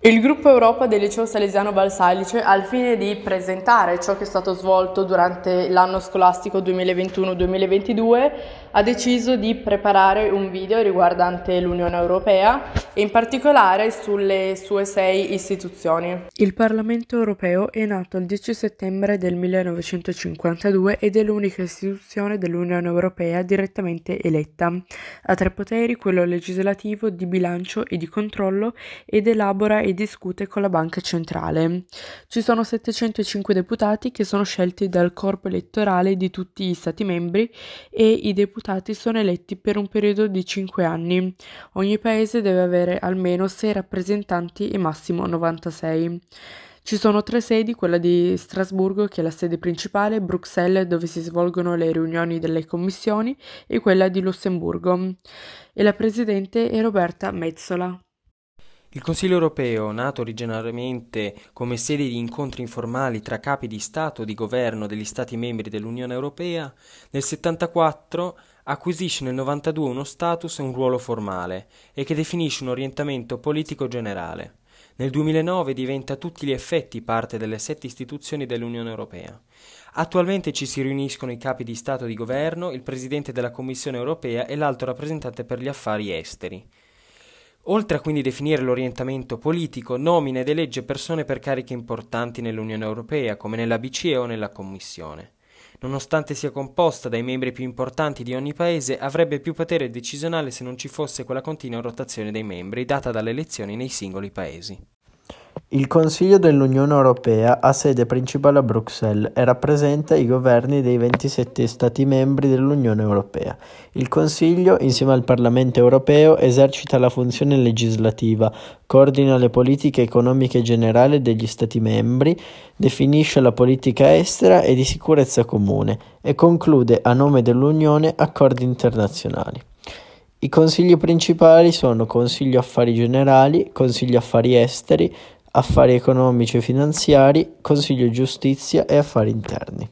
Il gruppo Europa del liceo Salesiano Valsalice, al fine di presentare ciò che è stato svolto durante l'anno scolastico 2021-2022, ha deciso di preparare un video riguardante l'Unione Europea in particolare sulle sue sei istituzioni. Il Parlamento europeo è nato il 10 settembre del 1952 ed è l'unica istituzione dell'Unione europea direttamente eletta. Ha tre poteri, quello legislativo, di bilancio e di controllo ed elabora e discute con la Banca Centrale. Ci sono 705 deputati che sono scelti dal corpo elettorale di tutti gli Stati membri e i deputati sono eletti per un periodo di 5 anni. Ogni paese deve avere avere almeno 6 rappresentanti e massimo 96. Ci sono tre sedi, quella di Strasburgo che è la sede principale, Bruxelles dove si svolgono le riunioni delle commissioni e quella di Lussemburgo. E la presidente è Roberta Mezzola. Il Consiglio europeo, nato originariamente come sede di incontri informali tra capi di Stato e di governo degli Stati membri dell'Unione europea, nel 1974 acquisisce nel 92 uno status e un ruolo formale e che definisce un orientamento politico generale. Nel 2009 diventa a tutti gli effetti parte delle sette istituzioni dell'Unione Europea. Attualmente ci si riuniscono i capi di Stato e di Governo, il Presidente della Commissione Europea e l'alto rappresentante per gli affari esteri. Oltre a quindi definire l'orientamento politico, nomina ed elegge persone per cariche importanti nell'Unione Europea, come nella BCE o nella Commissione. Nonostante sia composta dai membri più importanti di ogni paese, avrebbe più potere decisionale se non ci fosse quella continua rotazione dei membri data dalle elezioni nei singoli paesi. Il Consiglio dell'Unione europea ha sede principale a Bruxelles e rappresenta i governi dei 27 Stati membri dell'Unione europea. Il Consiglio, insieme al Parlamento europeo, esercita la funzione legislativa, coordina le politiche economiche generali degli Stati membri, definisce la politica estera e di sicurezza comune e conclude a nome dell'Unione accordi internazionali. I consigli principali sono Consiglio Affari Generali, Consiglio Affari Esteri, affari economici e finanziari, consiglio giustizia e affari interni.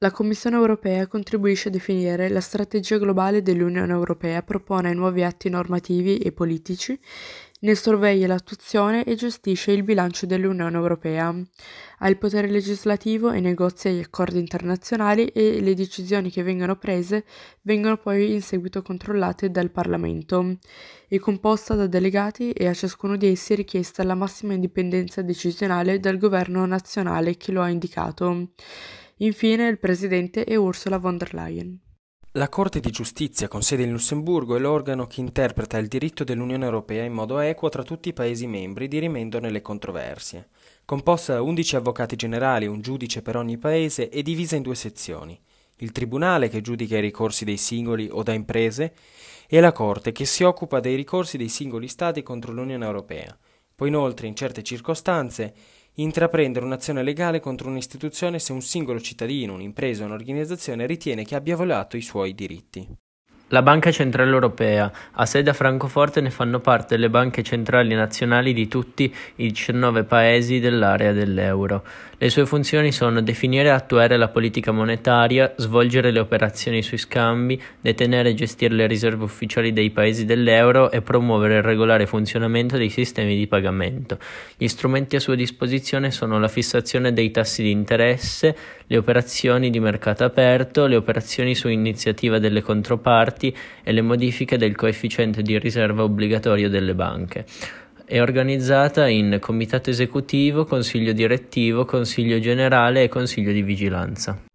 La Commissione europea contribuisce a definire la strategia globale dell'Unione europea, propone nuovi atti normativi e politici ne sorveglia l'attuazione e gestisce il bilancio dell'Unione Europea. Ha il potere legislativo e negozia gli accordi internazionali e le decisioni che vengono prese vengono poi in seguito controllate dal Parlamento. È composta da delegati e a ciascuno di essi è richiesta la massima indipendenza decisionale dal governo nazionale che lo ha indicato. Infine il presidente è Ursula von der Leyen. La Corte di giustizia con sede in Lussemburgo è l'organo che interpreta il diritto dell'Unione Europea in modo equo tra tutti i Paesi membri, dirimendone le controversie. Composta da 11 avvocati generali, e un giudice per ogni Paese, è divisa in due sezioni. Il Tribunale che giudica i ricorsi dei singoli o da imprese e la Corte che si occupa dei ricorsi dei singoli Stati contro l'Unione Europea. Poi inoltre, in certe circostanze, intraprendere un'azione legale contro un'istituzione se un singolo cittadino, un'impresa o un'organizzazione ritiene che abbia violato i suoi diritti. La Banca Centrale Europea a sede a Francoforte ne fanno parte le banche centrali nazionali di tutti i 19 paesi dell'area dell'euro. Le sue funzioni sono definire e attuare la politica monetaria, svolgere le operazioni sui scambi, detenere e gestire le riserve ufficiali dei paesi dell'euro e promuovere il regolare funzionamento dei sistemi di pagamento. Gli strumenti a sua disposizione sono la fissazione dei tassi di interesse, le operazioni di mercato aperto, le operazioni su iniziativa delle controparti, mercati e le modifiche del coefficiente di riserva obbligatorio delle banche. È organizzata in comitato esecutivo, consiglio direttivo, consiglio generale e consiglio di vigilanza.